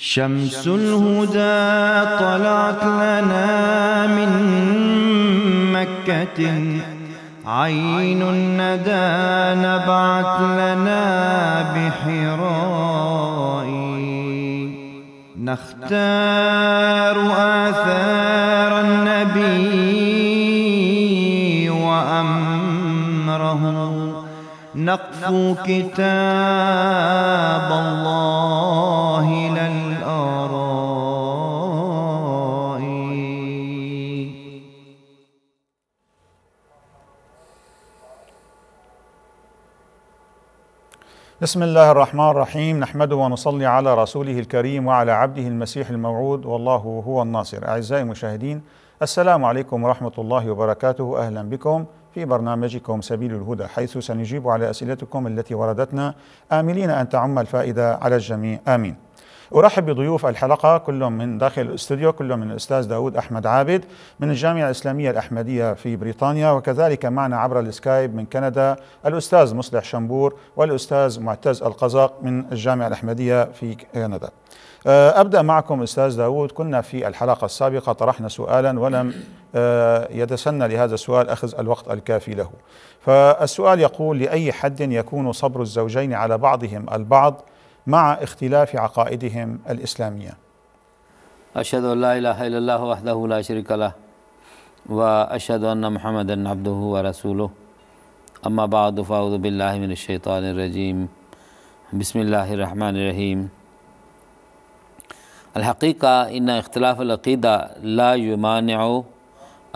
شمس الهدى طلعت لنا من مكة عين الندى نبعت لنا بحراء نختار آثار النبي وأمره نقف كتاب الله للنبي بسم الله الرحمن الرحيم نحمده ونصلي على رسوله الكريم وعلى عبده المسيح الموعود والله هو الناصر أعزائي المشاهدين السلام عليكم ورحمة الله وبركاته أهلا بكم في برنامجكم سبيل الهدى حيث سنجيب على أسئلتكم التي وردتنا آملين أن تعم الفائدة على الجميع آمين أرحب بضيوف الحلقة كلهم من داخل الاستوديو كلهم من الأستاذ داود أحمد عابد من الجامعة الإسلامية الأحمدية في بريطانيا وكذلك معنا عبر السكايب من كندا الأستاذ مصلح شمبور والأستاذ معتز القزاق من الجامعة الأحمدية في كندا آه، أبدأ معكم أستاذ داود كنا في الحلقة السابقة طرحنا سؤالا ولم آه، يتسنى لهذا السؤال أخذ الوقت الكافي له فالسؤال يقول لأي حد يكون صبر الزوجين على بعضهم البعض مع اختلاف عقائدهم الاسلاميه. اشهد ان لا اله الا الله وحده لا شريك له واشهد ان محمدا عبده ورسوله اما بعد فاعوذ بالله من الشيطان الرجيم بسم الله الرحمن الرحيم الحقيقه ان اختلاف العقيده لا يمانع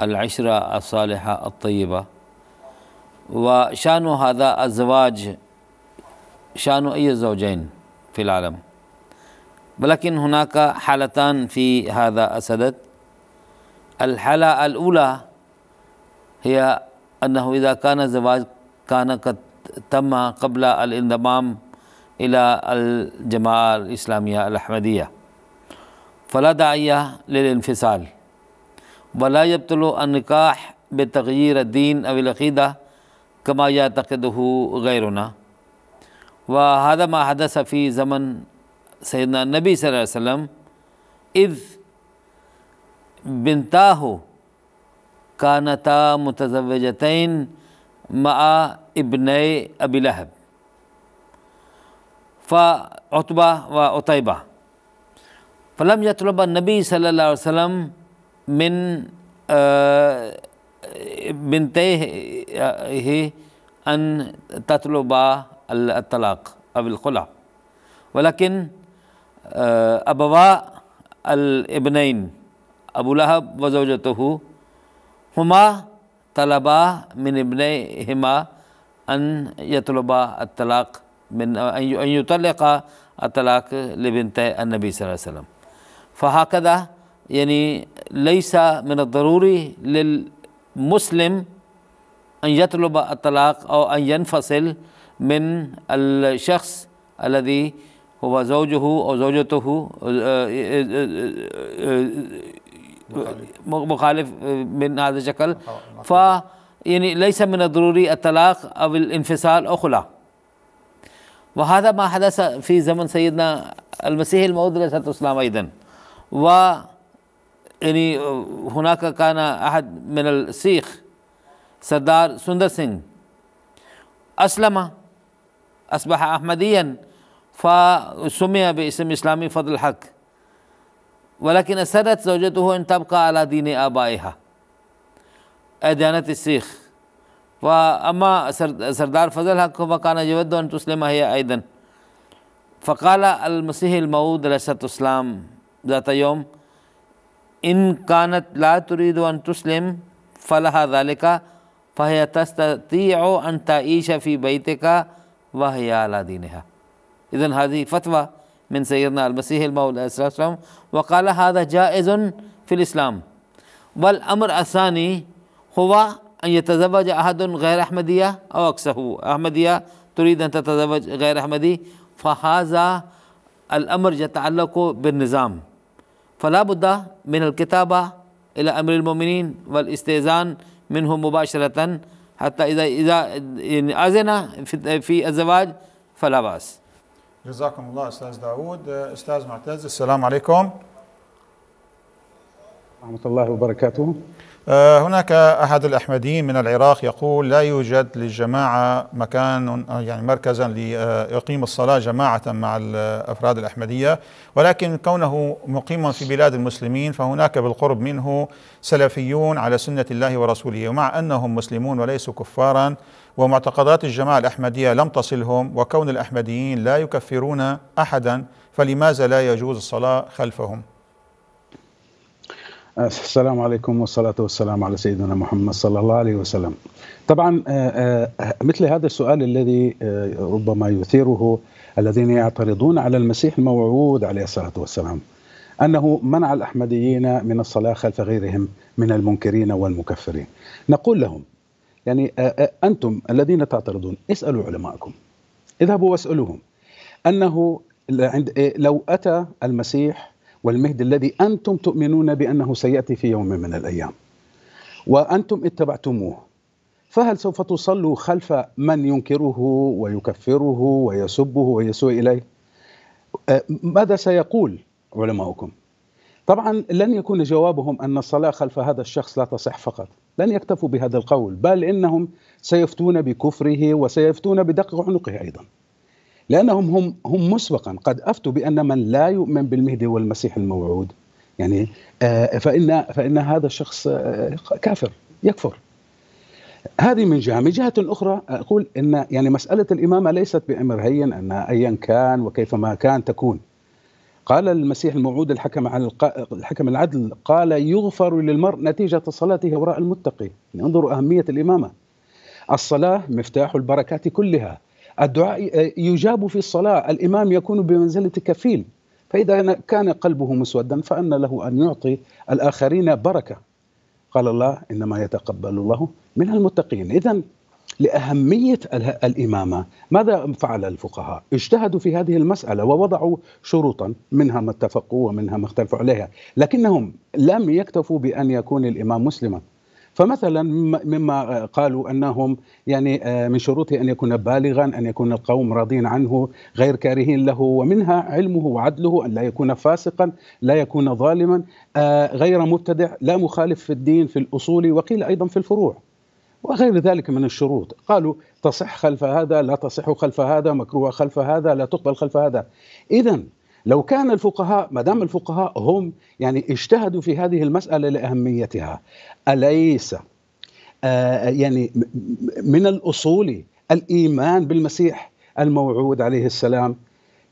العشره الصالحه الطيبه وشان هذا الزواج شان أي زوجين في العالم ولكن هناك حالتان في هذا السدد الحالة الأولى هي أنه إذا كان الزواج كان قد تم قبل الانضمام إلى الجماعة الإسلامية الأحمدية فلا داعي للانفصال ولا يبطل النكاح بتغيير الدين أو العقيدة كما يعتقده غيرنا وهذا ما حدث في زمن سيدنا النبي صلى الله عليه وسلم إذ بنتاه كانتا متزوجتين مع ابني أبي لهب فعطبة وعطيبة فلم يطلب النبي صلى الله عليه وسلم من آه، بنتيه آه، أن تطلب الطلاق أو القلع ولكن آه، أبواء الابنين أبو لهب وزوجته هما طلبا من ابنيهما أن يطلبا الطلاق من أن يطلق الطلاق لبنت النبي صلى الله عليه وسلم فهكذا يعني ليس من الضروري للمسلم أن يطلب الطلاق أو أن ينفصل من الشخص الذي هو زوجه أو زوجته آه، آه، آه، مخالف من هذا الشكل ف يعني ليس من الضروري الطلاق أو الانفصال أو خلاف وهذا ما حدث في زمن سيدنا المسيح الموعود عليه الصلاة أيضا و يعني هناك كان أحد من السيخ سردار سندر سنگھ أسلم أصبح أحمديا فسمي باسم إسلامي فضل الحق ولكن أسرت زوجته أن تبقى على دين آبائها أديانة السيخ وأما سردار فضل حق فكان يود أن تسلم هي أيضا فقال المسيح الموعود عليه الصلاة والسلام ذات يوم إن كانت لا تريد أن تسلم فلها ذلك فهي تستطيع أن تعيش في بيتك وهي على دينها إذا هذه فتوى من سيدنا المسيح المولى صلى الله عليه وسلم وقال هذا جائز في الإسلام والأمر الثاني هو أن يتزوج أحد غير أحمدية أو أكسه أحمدية تريد أن تتزوج غير أحمدي فهذا الأمر يتعلق بالنظام فلا بد من الكتابة إلى أمر المؤمنين والاستئذان منه مباشرة حتى إذا إذا يعني أذن في, في الزواج فلا بأس جزاكم الله أستاذ داوود أستاذ معتز السلام عليكم ورحمة الله وبركاته آه، هناك أحد الأحمديين من العراق يقول لا يوجد للجماعة مكان يعني مركزا ليقيم الصلاة جماعة مع الأفراد الأحمدية ولكن كونه مقيما في بلاد المسلمين فهناك بالقرب منه سلفيون على سنة الله ورسوله ومع أنهم مسلمون وليسوا كفارا ومعتقدات الجماعة الأحمدية لم تصلهم وكون الأحمديين لا يكفرون أحدا فلماذا لا يجوز الصلاة خلفهم السلام عليكم والصلاة والسلام على سيدنا محمد صلى الله عليه وسلم طبعا آه، آه، مثل هذا السؤال الذي آه، ربما يثيره الذين يعترضون على المسيح الموعود عليه الصلاة والسلام أنه منع الأحمديين من الصلاة خلف غيرهم من المنكرين والمكفرين نقول لهم يعني أنتم الذين تعترضون اسألوا علماءكم اذهبوا واسألوهم أنه إيه، لو أتى المسيح والمهد الذي أنتم تؤمنون بأنه سيأتي في يوم من الأيام وأنتم اتبعتموه فهل سوف تصلوا خلف من ينكره ويكفره ويسبه ويسوء إليه أه، ماذا سيقول علماؤكم طبعا لن يكون جوابهم أن الصلاة خلف هذا الشخص لا تصح فقط لن يكتفوا بهذا القول بل إنهم سيفتون بكفره وسيفتون بدق عنقه أيضا لانهم هم هم مسبقا قد افتوا بان من لا يؤمن بالمهدي والمسيح الموعود يعني آه، فان فان هذا الشخص آه، كافر يكفر هذه من جهه، من جهه اخرى اقول ان يعني مساله الامامه ليست بامر هين ان ايا كان وكيفما كان تكون. قال المسيح الموعود الحكم على الحكم العدل قال يغفر للمرء نتيجه صلاته وراء المتقي، انظروا اهميه الامامه. الصلاه مفتاح البركات كلها، الدعاء آه، يجاب في الصلاة الإمام يكون بمنزلة كفيل فإذا كان قلبه مسودا فأن له أن يعطي الآخرين بركة قال الله إنما يتقبل الله من المتقين إذا لأهمية الإمامة ماذا فعل الفقهاء؟ اجتهدوا في هذه المسألة ووضعوا شروطا منها ما اتفقوا ومنها ما اختلفوا عليها لكنهم لم يكتفوا بأن يكون الإمام مسلما فمثلا مما قالوا انهم يعني آه، من شروطه ان يكون بالغا ان يكون القوم راضين عنه غير كارهين له ومنها علمه وعدله ان لا يكون فاسقا لا يكون ظالما آه، غير مبتدع لا مخالف في الدين في الاصول وقيل ايضا في الفروع وغير ذلك من الشروط قالوا تصح خلف هذا لا تصح خلف هذا مكروه خلف هذا لا تقبل خلف هذا إذا لو كان الفقهاء ما دام الفقهاء هم يعني اجتهدوا في هذه المسألة لأهميتها أليس آه، يعني من الأصول الإيمان بالمسيح الموعود عليه السلام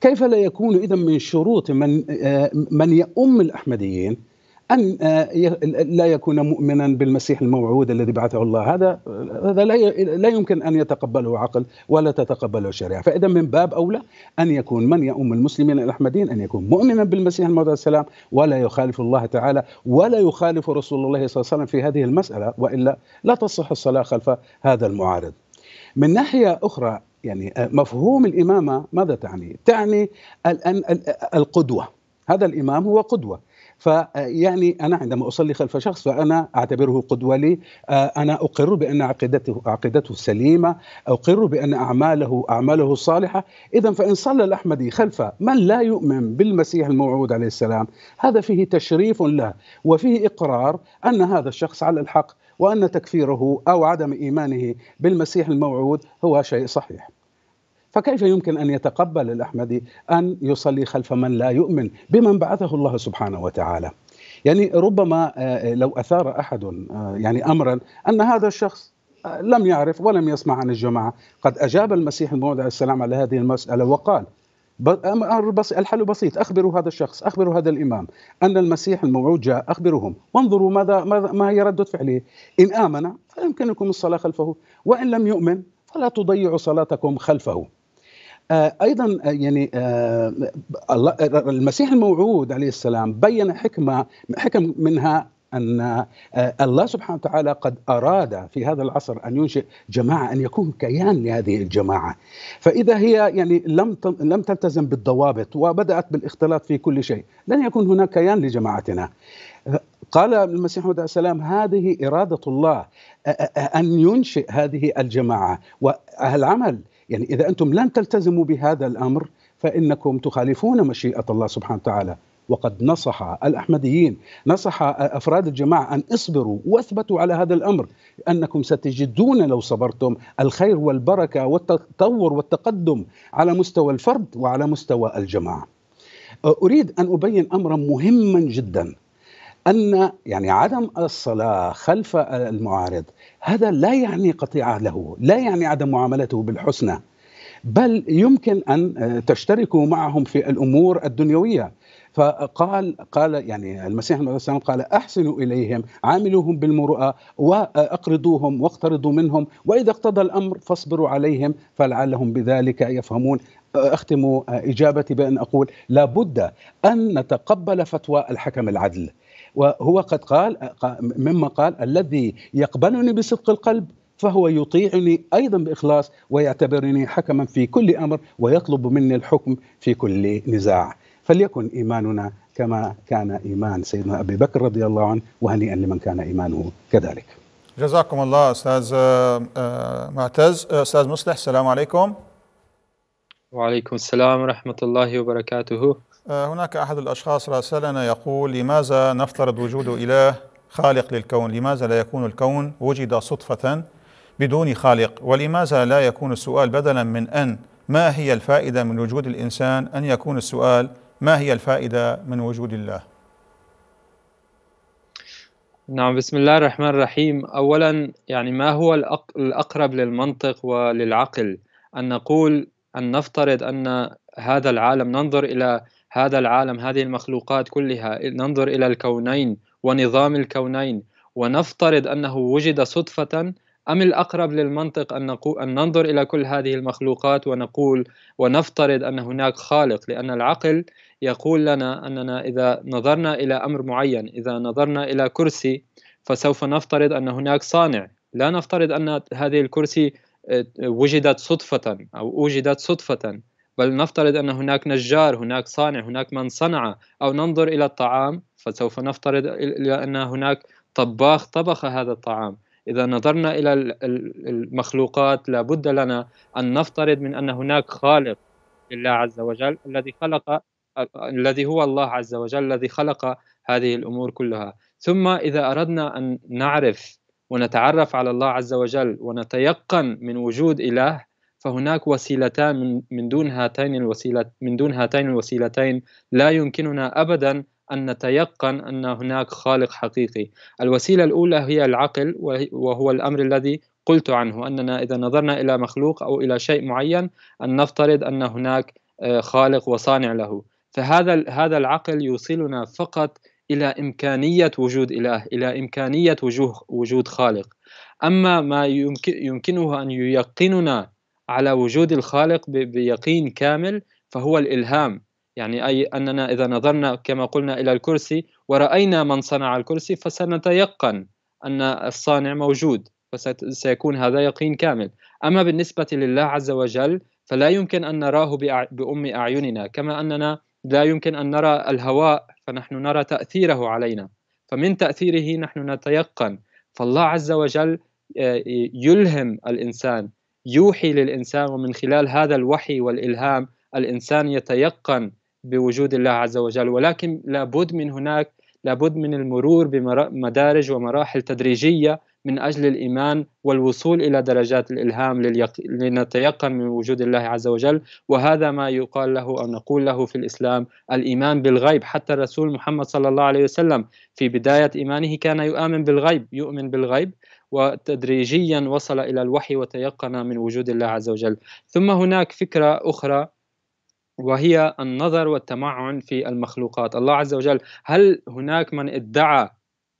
كيف لا يكون إذا من شروط من آه، من يؤم الأحمديين ان آه، لا يكون مؤمنا بالمسيح الموعود الذي بعثه الله هذا هذا لا يمكن ان يتقبله عقل ولا تتقبله شريعه فاذا من باب اولى ان يكون من يؤم المسلمين الاحمدين ان يكون مؤمنا بالمسيح الموعود السلام ولا يخالف الله تعالى ولا يخالف رسول الله صلى الله عليه وسلم في هذه المساله والا لا تصح الصلاه خلف هذا المعارض من ناحيه اخرى يعني آه، مفهوم الامامه ماذا تعني تعني القدوه هذا الامام هو قدوه فيعني أنا عندما أصلي خلف شخص فأنا أعتبره قدوة لي آه، أنا أقر بأن عقيدته عقيدته سليمة أقر بأن أعماله أعماله صالحه إذا فإن صلى الأحمدي خلف من لا يؤمن بالمسيح الموعود عليه السلام هذا فيه تشريف له وفيه إقرار أن هذا الشخص على الحق وأن تكفيره أو عدم إيمانه بالمسيح الموعود هو شيء صحيح فكيف يمكن أن يتقبل الأحمدي أن يصلي خلف من لا يؤمن بمن بعثه الله سبحانه وتعالى يعني ربما آه، آه، لو أثار أحد آه، يعني أمرا أن هذا الشخص لم يعرف ولم يسمع عن الجماعة قد أجاب المسيح الموعود عليه السلام على هذه المسألة وقال الحل بسيط أخبروا هذا الشخص أخبروا هذا الإمام أن المسيح الموعود جاء أخبرهم وانظروا ماذا, ما هي ردة فعله إن آمن فيمكنكم الصلاة خلفه وإن لم يؤمن فلا تضيعوا صلاتكم خلفه آه، ايضا آه، يعني آه، المسيح الموعود عليه السلام بين حكمه حكم منها ان الله سبحانه وتعالى قد اراد في هذا العصر ان ينشئ جماعه ان يكون كيان لهذه الجماعه فاذا هي يعني لم لم تلتزم بالضوابط وبدات بالاختلاط في كل شيء لن يكون هناك كيان لجماعتنا قال المسيح عليه السلام هذه إرادة الله أن ينشئ هذه الجماعة والعمل يعني إذا أنتم لن تلتزموا بهذا الأمر فإنكم تخالفون مشيئة الله سبحانه وتعالى وقد نصح الأحمديين نصح أفراد الجماعة أن اصبروا واثبتوا على هذا الأمر أنكم ستجدون لو صبرتم الخير والبركة والتطور والتقدم على مستوى الفرد وعلى مستوى الجماعة أريد أن أبين أمرا مهما جدا ان يعني عدم الصلاه خلف المعارض هذا لا يعني قطيعه له، لا يعني عدم معاملته بالحسنى بل يمكن ان آه، تشتركوا معهم في الامور الدنيويه فقال قال يعني المسيح عليه السلام قال احسنوا اليهم عاملوهم بالمروءه واقرضوهم واقترضوا منهم واذا اقتضى الامر فاصبروا عليهم فلعلهم بذلك يفهمون اختم اجابتي بان اقول لابد ان نتقبل فتوى الحكم العدل وهو قد قال مما قال الذي يقبلني بصدق القلب فهو يطيعني ايضا باخلاص ويعتبرني حكما في كل امر ويطلب مني الحكم في كل نزاع فليكن ايماننا كما كان ايمان سيدنا ابي بكر رضي الله عنه وهنيئا لمن كان ايمانه كذلك. جزاكم الله استاذ آه، آه، معتز، آه، استاذ مصلح السلام عليكم. وعليكم السلام ورحمه الله وبركاته. آه، هناك أحد الأشخاص راسلنا يقول لماذا نفترض وجود إله خالق للكون لماذا لا يكون الكون وجد صدفة بدون خالق ولماذا لا يكون السؤال بدلا من أن ما هي الفائدة من وجود الإنسان أن يكون السؤال ما هي الفائدة من وجود الله نعم بسم الله الرحمن الرحيم أولا يعني ما هو الأقرب للمنطق وللعقل أن نقول أن نفترض أن هذا العالم ننظر إلى هذا العالم هذه المخلوقات كلها ننظر الى الكونين ونظام الكونين ونفترض انه وجد صدفه ام الاقرب للمنطق ان نقول ان ننظر الى كل هذه المخلوقات ونقول ونفترض ان هناك خالق لان العقل يقول لنا اننا اذا نظرنا الى امر معين اذا نظرنا الى كرسي فسوف نفترض ان هناك صانع لا نفترض ان هذه الكرسي آه، وجدت صدفه او اوجدت صدفه نفترض أن هناك نجار هناك صانع هناك من صنع أو ننظر إلى الطعام فسوف نفترض إلى أن هناك طباخ طبخ هذا الطعام إذا نظرنا إلى المخلوقات لابد لنا أن نفترض من أن هناك خالق لله عز وجل الذي خلق الذي هو الله عز وجل الذي خلق هذه الأمور كلها ثم إذا أردنا أن نعرف ونتعرف على الله عز وجل ونتيقن من وجود إله فهناك وسيلتان من, دون هاتين الوسيلة من دون هاتين الوسيلتين لا يمكننا أبدا أن نتيقن أن هناك خالق حقيقي الوسيلة الأولى هي العقل وهو الأمر الذي قلت عنه أننا إذا نظرنا إلى مخلوق أو إلى شيء معين أن نفترض أن هناك آه، خالق وصانع له فهذا هذا العقل يوصلنا فقط إلى إمكانية وجود إله إلى إمكانية وجوه وجود خالق أما ما يمكن يمكنه أن ييقننا على وجود الخالق بيقين كامل فهو الالهام يعني اي اننا اذا نظرنا كما قلنا الى الكرسي وراينا من صنع الكرسي فسنتيقن ان الصانع موجود فسيكون هذا يقين كامل اما بالنسبه لله عز وجل فلا يمكن ان نراه بام اعيننا كما اننا لا يمكن ان نرى الهواء فنحن نرى تاثيره علينا فمن تاثيره نحن نتيقن فالله عز وجل آه، يلهم الانسان يوحي للإنسان ومن خلال هذا الوحي والإلهام الإنسان يتيقن بوجود الله عز وجل ولكن لابد من هناك لابد من المرور بمدارج ومراحل تدريجية من أجل الإيمان والوصول إلى درجات الإلهام لليق... لنتيقن من وجود الله عز وجل وهذا ما يقال له أو نقول له في الإسلام الإيمان بالغيب حتى الرسول محمد صلى الله عليه وسلم في بداية إيمانه كان يؤمن بالغيب يؤمن بالغيب وتدريجيا وصل إلى الوحي وتيقن من وجود الله عز وجل ثم هناك فكرة أخرى وهي النظر والتمعن في المخلوقات الله عز وجل هل هناك من ادعى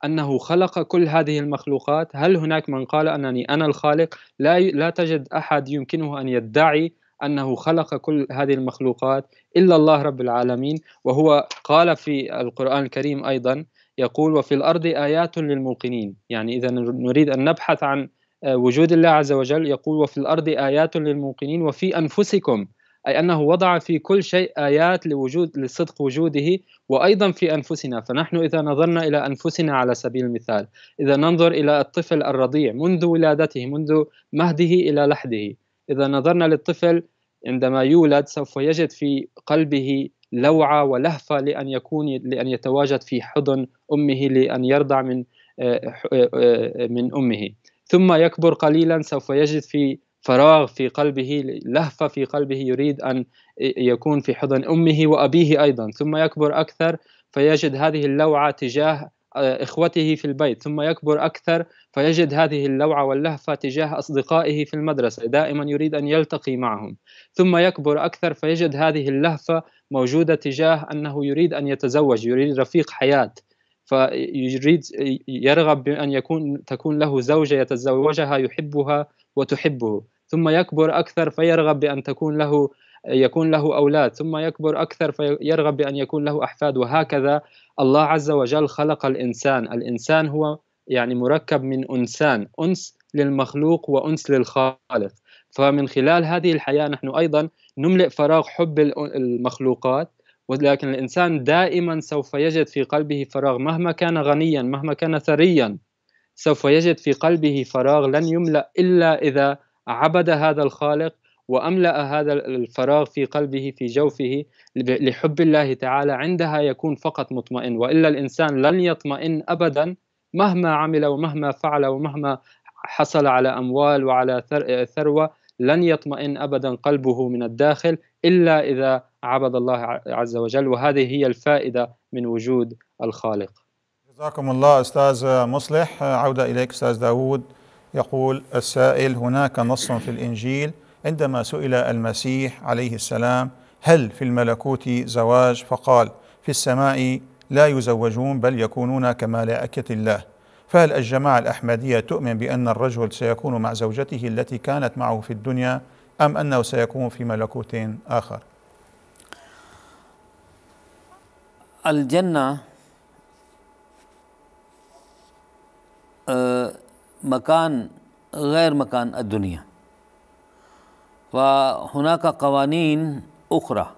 انه خلق كل هذه المخلوقات هل هناك من قال انني انا الخالق لا لا تجد احد يمكنه ان يدعي انه خلق كل هذه المخلوقات الا الله رب العالمين وهو قال في القران الكريم ايضا يقول وفي الأرض آيات للموقنين يعني إذا نريد أن نبحث عن آه، وجود الله عز وجل يقول وفي الأرض آيات للموقنين وفي أنفسكم أي أنه وضع في كل شيء آيات لوجود لصدق وجوده وأيضا في أنفسنا فنحن إذا نظرنا إلى أنفسنا على سبيل المثال إذا ننظر إلى الطفل الرضيع منذ ولادته منذ مهده إلى لحده إذا نظرنا للطفل عندما يولد سوف يجد في قلبه لوعة ولهفة لأن يكون لأن يتواجد في حضن أمه لأن يرضع من آه، آه، آه، من أمه ثم يكبر قليلا سوف يجد في فراغ في قلبه لهفة في قلبه يريد أن يكون في حضن أمه وأبيه أيضا ثم يكبر أكثر فيجد هذه اللوعة تجاه إخوته في البيت ثم يكبر أكثر فيجد هذه اللوعة واللهفة تجاه أصدقائه في المدرسة دائما يريد أن يلتقي معهم ثم يكبر أكثر فيجد هذه اللهفة موجوده تجاه انه يريد ان يتزوج يريد رفيق حياه فيريد يرغب بان يكون تكون له زوجه يتزوجها يحبها وتحبه ثم يكبر اكثر فيرغب بان تكون له يكون له اولاد ثم يكبر اكثر فيرغب بان يكون له احفاد وهكذا الله عز وجل خلق الانسان الانسان هو يعني مركب من انسان انس للمخلوق وانس للخالق فمن خلال هذه الحياه نحن ايضا نملئ فراغ حب المخلوقات ولكن الإنسان دائما سوف يجد في قلبه فراغ مهما كان غنيا مهما كان ثريا سوف يجد في قلبه فراغ لن يملأ إلا إذا عبد هذا الخالق وأملأ هذا الفراغ في قلبه في جوفه لحب الله تعالى عندها يكون فقط مطمئن وإلا الإنسان لن يطمئن أبدا مهما عمل ومهما فعل ومهما حصل على أموال وعلى ثروة لن يطمئن ابدا قلبه من الداخل الا اذا عبد الله عز وجل وهذه هي الفائده من وجود الخالق. جزاكم الله استاذ مصلح عوده اليك استاذ داوود يقول السائل هناك نص في الانجيل عندما سئل المسيح عليه السلام هل في الملكوت زواج فقال في السماء لا يزوجون بل يكونون كملائكه الله فهل الجماعة الأحمدية تؤمن بأن الرجل سيكون مع زوجته التي كانت معه في الدنيا أم أنه سيكون في ملكوت آخر الجنة آه، مكان غير مكان الدنيا وهناك قوانين أخرى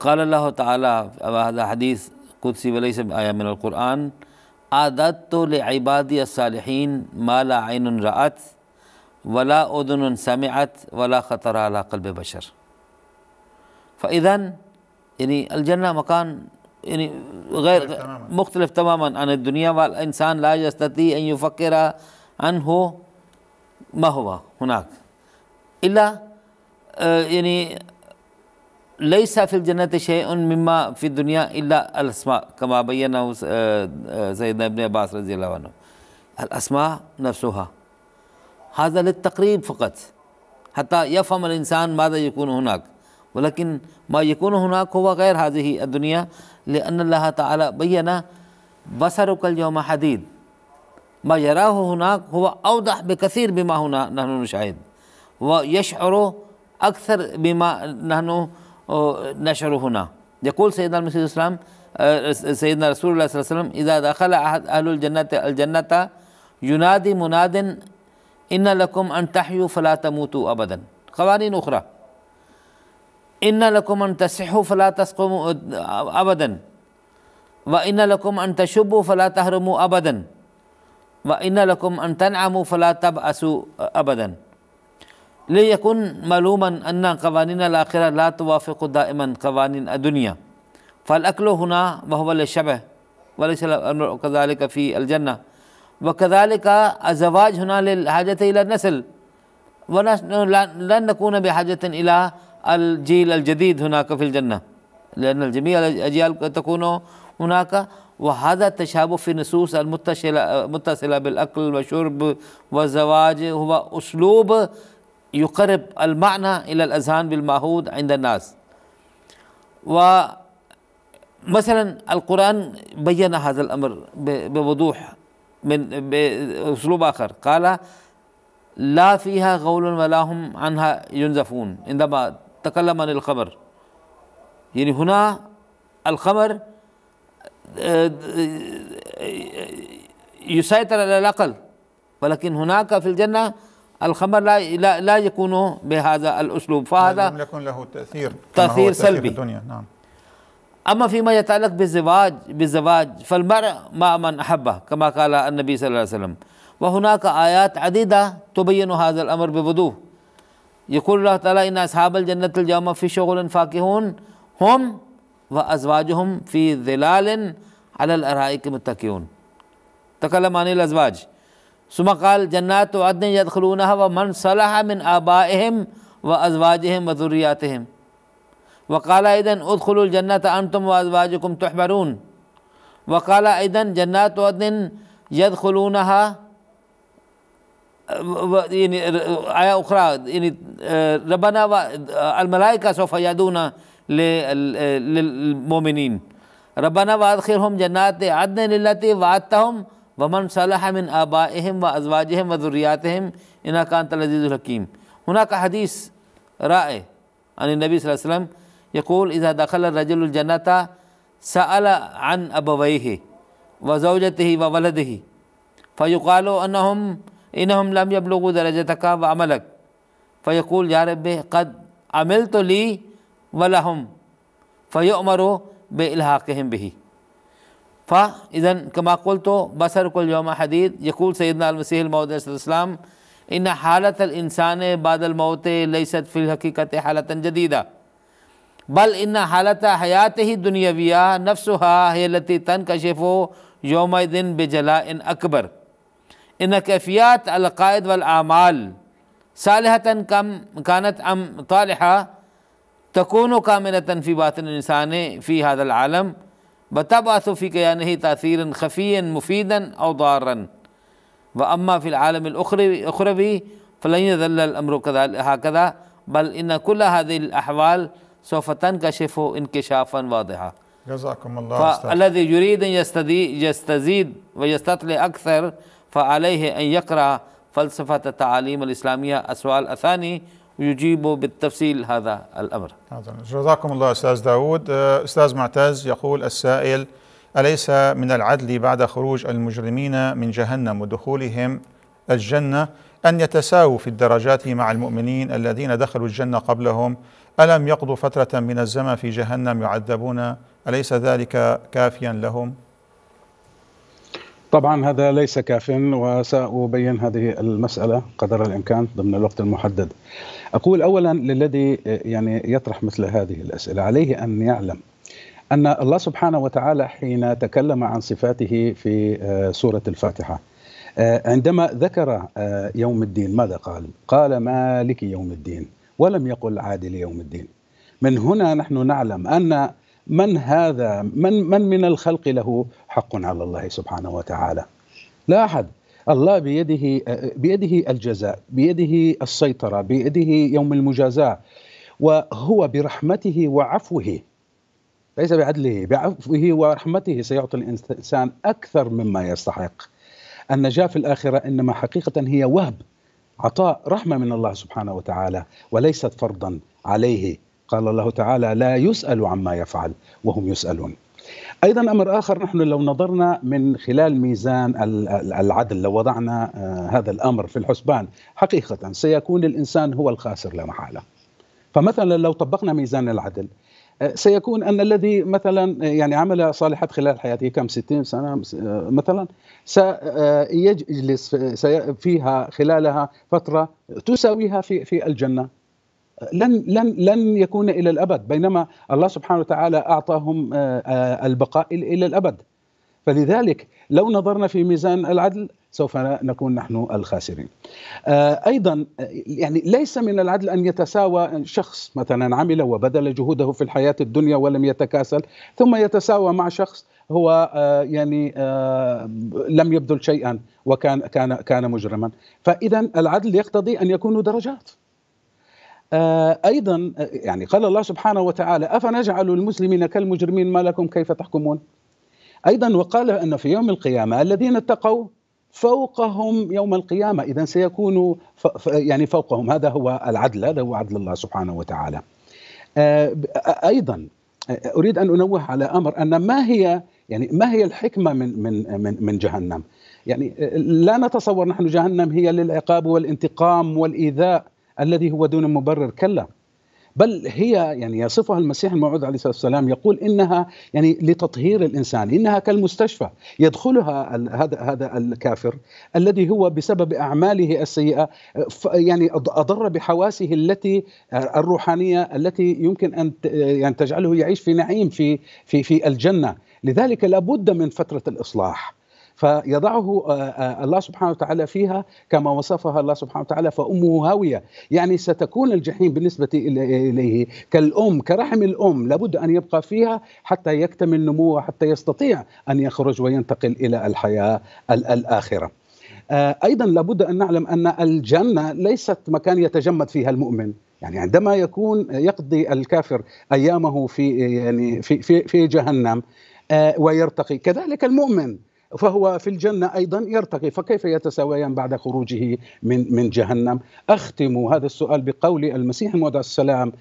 قال الله تعالى هذا حديث القدسي وليس آیا من القرآن أعددت لعبادي الصالحين ما لا عين رأت ولا أذن سمعت ولا خطر على قلب بشر فإذا يعني الجنة مكان يعني غير مختلف تماما عن الدنيا والإنسان لا يستطيع أن يفكر عنه ما هو هناك إلا آه، يعني ليس في الجنة شيء مما في الدنيا إلا الأسماء كما بينه سيدنا آه، آه، ابن عباس رضي الله عنه الأسماء نفسها هذا للتقريب فقط حتى يفهم الإنسان ماذا يكون هناك ولكن ما يكون هناك هو غير هذه الدنيا لأن الله تعالى بين بصرك اليوم حديد ما يراه هناك هو أوضح بكثير بما هنا نحن نشاهد ويشعر أكثر بما نحن نشعر هنا يقول سيدنا المسيح السلام آه، سيدنا رسول الله صلى الله عليه وسلم إذا دخل أحد أهل الجنة الجنة ينادي مناد إن لكم أن تحيوا فلا تموتوا أبدا قوانين أخرى إن لكم أن تصحوا فلا تسقموا آه، أبدا وإن لكم أن تشبوا فلا تهرموا أبدا وإن لكم أن تنعموا فلا تبأسوا آه، أبدا ليكن ملوما أن قوانين الآخرة لا توافق دائما قوانين الدنيا فالأكل هنا وهو للشبه وليس الأمر كذلك في الجنة وكذلك الزواج هنا للحاجة إلى النسل ولن نكون بحاجة إلى الجيل الجديد هناك في الجنة لأن الجميع الأجيال تكون هناك وهذا التشابه في النصوص المتصلة بالأكل والشرب والزواج هو أسلوب يقرب المعنى إلى الأذهان بالمعهود عند الناس ومثلا القرآن بين هذا الأمر بوضوح من بأسلوب آخر قال لا فيها غول ولا هم عنها ينزفون عندما تكلم عن الخمر يعني هنا الخمر آه، آه، آه، يسيطر على الأقل ولكن هناك في الجنة الخمر لا لا, لا يكون بهذا الاسلوب فهذا لم يكن له تاثير تاثير سلبي الدنيا نعم اما فيما يتعلق بالزواج بالزواج فالمرء مع من احبه كما قال النبي صلى الله عليه وسلم وهناك ايات عديده تبين هذا الامر بوضوح يقول الله تعالى ان اصحاب الجنه اليوم في شغل فاكهون هم وازواجهم في ظلال على الارائك متكئون تكلم عن الازواج سمہ قال جنات و عدن یدخلونہ خلونہ و صلاح من آبااہم و ازواج و مذوریات وکالہ ایدن ادل الجنت انتم و ازواج تحبرون تحمرون ایدن جنات و عدن يد خلونہ يہ آيّ اخرا يعنى ربانہ وملائے كا صفیدون مومنین ربانہ واطر ہم جنات عدن للت وعدتهم تہم ومن صلح من آبائهم وأزواجهم وذرياتهم و ذریاتهم انا کان تلزیز الحکیم هناك حديث رائع عن النبي صلى الله عليه وسلم يقول إذا دخل الرجل الجنة سأل عن أبويه وزوجته وولده فيقال أنهم إنهم لم يبلغوا درجتك وعملك فيقول يا رب قد عملت لي ولهم فيؤمر بإلحاقهم به فا اذن کما قل تو بصر کل یوم حدید یقول سیدنا المسیح المعود علیہ السلام ان حالت الانسان بعد الموت لیست فی الحقیقت حالت جدیدہ بل ان حالت حیات ہی دنیاویہ نفس ہی لتی تنکشف یوم دن بجلا ان اکبر ان کیفیات القائد والاعمال صالحتا کم کانت ام طالحہ تکون و فی تنفى باطن انسان فی حاد العالم وتبعث في كيانه يعني تأثيرا خفيا مفيدا أو ضارا وأما في العالم الأخروي أخروي فلن يظل الأمر هكذا بل إن كل هذه الأحوال سوف تنكشف انكشافا واضحا جزاكم الله فالذي يريد أن يستزيد ويستطلع أكثر فعليه أن يقرأ فلسفة التعاليم الإسلامية أسوال الثاني يجيب بالتفصيل هذا الأمر جزاكم الله أستاذ داود آه، أستاذ معتز يقول السائل أليس من العدل بعد خروج المجرمين من جهنم ودخولهم الجنة أن يتساووا في الدرجات مع المؤمنين الذين دخلوا الجنة قبلهم ألم يقضوا فترة من الزمن في جهنم يعذبون أليس ذلك كافيا لهم؟ طبعا هذا ليس كاف وسأبين هذه المسألة قدر الإمكان ضمن الوقت المحدد أقول أولا للذي يعني يطرح مثل هذه الأسئلة عليه أن يعلم أن الله سبحانه وتعالى حين تكلم عن صفاته في آه، سورة الفاتحة آه، عندما ذكر آه، يوم الدين ماذا قال؟ قال مالك يوم الدين ولم يقل عادل يوم الدين من هنا نحن نعلم أن من هذا من من من الخلق له حق على الله سبحانه وتعالى لا احد الله بيده بيده الجزاء بيده السيطره بيده يوم المجازاه وهو برحمته وعفوه ليس بعدله بعفوه ورحمته سيعطي الانسان اكثر مما يستحق النجاه في الاخره انما حقيقه هي وهب عطاء رحمه من الله سبحانه وتعالى وليست فرضا عليه قال الله تعالى لا يسأل عما يفعل وهم يسألون ايضا امر اخر نحن لو نظرنا من خلال ميزان العدل لو وضعنا آه، هذا الامر في الحسبان حقيقه سيكون الانسان هو الخاسر لا محاله فمثلا لو طبقنا ميزان العدل آه، سيكون ان الذي مثلا آه، يعني عمل صالحات خلال حياته كم 60 سنه مثلا سيجلس فيها خلالها فتره تساويها في في الجنه لن لن لن يكون الى الابد بينما الله سبحانه وتعالى اعطاهم آه، آه، البقاء الى الابد فلذلك لو نظرنا في ميزان العدل سوف نكون نحن الخاسرين. آه، ايضا يعني ليس من العدل ان يتساوى شخص مثلا عمل وبذل جهوده في الحياه الدنيا ولم يتكاسل ثم يتساوى مع شخص هو يعني لم يبذل شيئا وكان كان كان مجرما، فاذا العدل يقتضي ان يكون درجات. آه، ايضا آه، يعني قال الله سبحانه وتعالى افنجعل المسلمين كالمجرمين ما لكم كيف تحكمون ايضا وقال ان في يوم القيامه الذين اتقوا فوقهم يوم القيامه اذا سيكون يعني فوقهم هذا هو العدل هذا هو عدل الله سبحانه وتعالى آه، ايضا اريد ان انوه على امر ان ما هي يعني ما هي الحكمه من من من, من جهنم يعني لا نتصور نحن جهنم هي للعقاب والانتقام والايذاء الذي هو دون مبرر كلا بل هي يعني يصفها المسيح الموعود عليه الصلاه والسلام يقول انها يعني لتطهير الانسان انها كالمستشفى يدخلها هذا هذا الكافر الذي هو بسبب اعماله السيئه يعني اضر بحواسه التي آه، الروحانيه التي يمكن ان يعني تجعله يعيش في نعيم في في في الجنه لذلك لابد من فتره الاصلاح فيضعه آه، آه، الله سبحانه وتعالى فيها كما وصفها الله سبحانه وتعالى فأمه هاوية يعني ستكون الجحيم بالنسبة إليه كالأم كرحم الأم لابد أن يبقى فيها حتى يكتمل نموه حتى يستطيع أن يخرج وينتقل إلى الحياة الآخرة آه، ايضا لابد ان نعلم ان الجنه ليست مكان يتجمد فيها المؤمن يعني عندما يكون يقضي الكافر ايامه في يعني في في, في جهنم ويرتقي كذلك المؤمن فهو في الجنة أيضا يرتقي فكيف يتساويان بعد خروجه من, من جهنم أختم هذا السؤال بقول المسيح الموعود السلام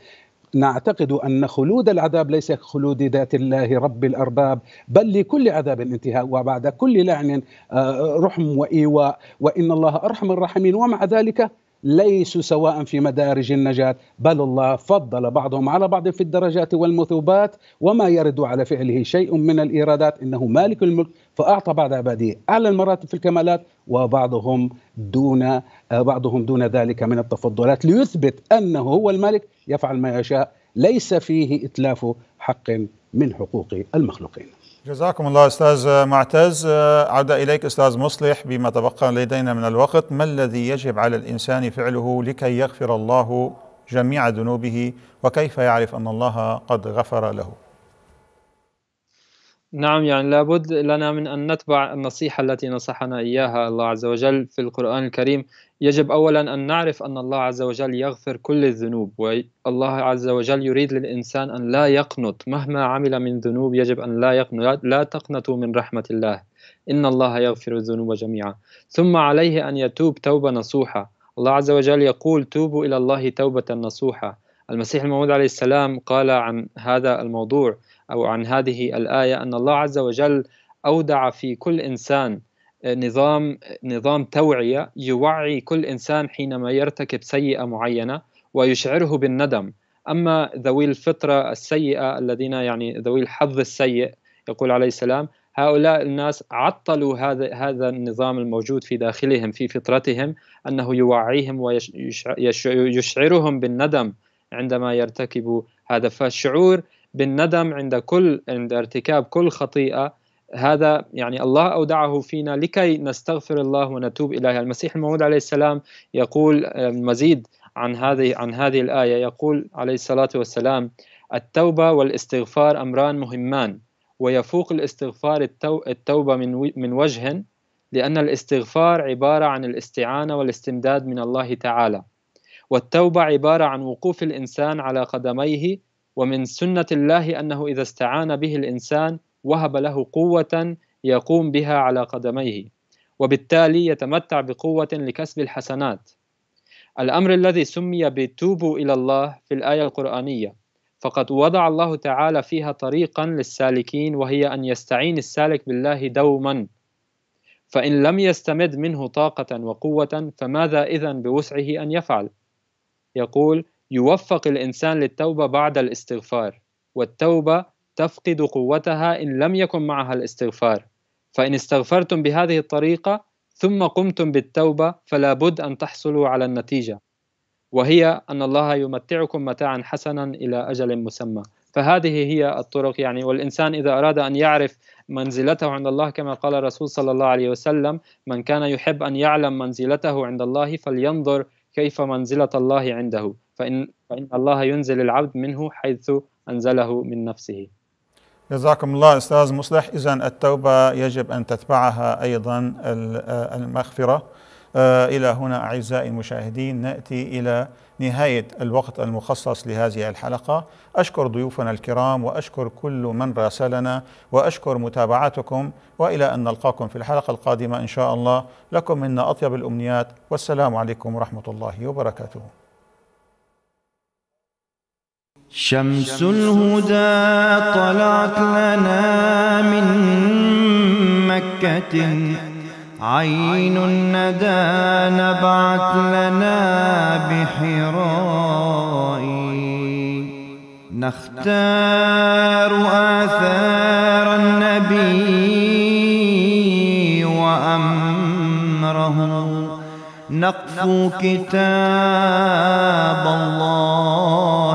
نعتقد أن خلود العذاب ليس خلود ذات الله رب الأرباب بل لكل عذاب انتهاء وبعد كل لعن آه، رحم وإيواء وإن الله أرحم الراحمين ومع ذلك ليسوا سواء في مدارج النجاة بل الله فضل بعضهم على بعض في الدرجات والمثوبات وما يرد على فعله شيء من الإيرادات إنه مالك الملك فأعطى بعض عباده أعلى المراتب في الكمالات وبعضهم دون آه، بعضهم دون ذلك من التفضلات ليثبت أنه هو الملك يفعل ما يشاء ليس فيه إتلاف حق من حقوق المخلوقين جزاكم الله استاذ معتز عوده آه، اليك استاذ مصلح بما تبقى لدينا من الوقت ما الذي يجب على الانسان فعله لكي يغفر الله جميع ذنوبه وكيف يعرف ان الله قد غفر له نعم يعني لابد لنا من أن نتبع النصيحة التي نصحنا إياها الله عز وجل في القرآن الكريم يجب أولا أن نعرف أن الله عز وجل يغفر كل الذنوب والله عز وجل يريد للإنسان أن لا يقنط مهما عمل من ذنوب يجب أن لا يقنط لا تقنطوا من رحمة الله إن الله يغفر الذنوب جميعا ثم عليه أن يتوب توبة نصوحة الله عز وجل يقول توبوا إلى الله توبة نصوحة المسيح الموعود عليه السلام قال عن هذا الموضوع أو عن هذه الآية أن الله عز وجل أودع في كل إنسان آه، نظام نظام توعية يوعي كل إنسان حينما يرتكب سيئة معينة ويشعره بالندم أما ذوي الفطرة السيئة الذين يعني ذوي الحظ السيء يقول عليه السلام هؤلاء الناس عطلوا هذا هذا النظام الموجود في داخلهم في فطرتهم انه يوعيهم ويشعرهم بالندم عندما يرتكبوا هذا فالشعور بالندم عند كل عند ارتكاب كل خطيئه هذا يعني الله اودعه فينا لكي نستغفر الله ونتوب اليه المسيح الموعود عليه السلام يقول المزيد عن هذه عن هذه الايه يقول عليه الصلاه والسلام التوبه والاستغفار امران مهمان ويفوق الاستغفار التوبه من من وجه لان الاستغفار عباره عن الاستعانه والاستمداد من الله تعالى والتوبه عباره عن وقوف الانسان على قدميه ومن سنة الله أنه إذا استعان به الإنسان وهب له قوة يقوم بها على قدميه وبالتالي يتمتع بقوة لكسب الحسنات الأمر الذي سمي بتوبوا إلى الله في الآية القرآنية فقد وضع الله تعالى فيها طريقا للسالكين وهي أن يستعين السالك بالله دوما فإن لم يستمد منه طاقة وقوة فماذا إذا بوسعه أن يفعل؟ يقول يوفق الإنسان للتوبة بعد الاستغفار والتوبة تفقد قوتها إن لم يكن معها الاستغفار فإن استغفرتم بهذه الطريقة ثم قمتم بالتوبة فلا بد أن تحصلوا على النتيجة وهي أن الله يمتعكم متاعا حسنا إلى أجل مسمى فهذه هي الطرق يعني والإنسان إذا أراد أن يعرف منزلته عند الله كما قال الرسول صلى الله عليه وسلم من كان يحب أن يعلم منزلته عند الله فلينظر كيف منزلة الله عنده فإن, فإن الله ينزل العبد منه حيث أنزله من نفسه جزاكم الله أستاذ مصلح إذا التوبة يجب أن تتبعها أيضا المغفرة آه، إلى هنا أعزائي المشاهدين نأتي إلى نهاية الوقت المخصص لهذه الحلقة أشكر ضيوفنا الكرام وأشكر كل من راسلنا وأشكر متابعتكم وإلى أن نلقاكم في الحلقة القادمة إن شاء الله لكم منا أطيب الأمنيات والسلام عليكم ورحمة الله وبركاته شمس الهدى طلعت لنا من مكة عين الندى نبعت لنا بحراء نختار آثار النبي وأمره نقف كتاب الله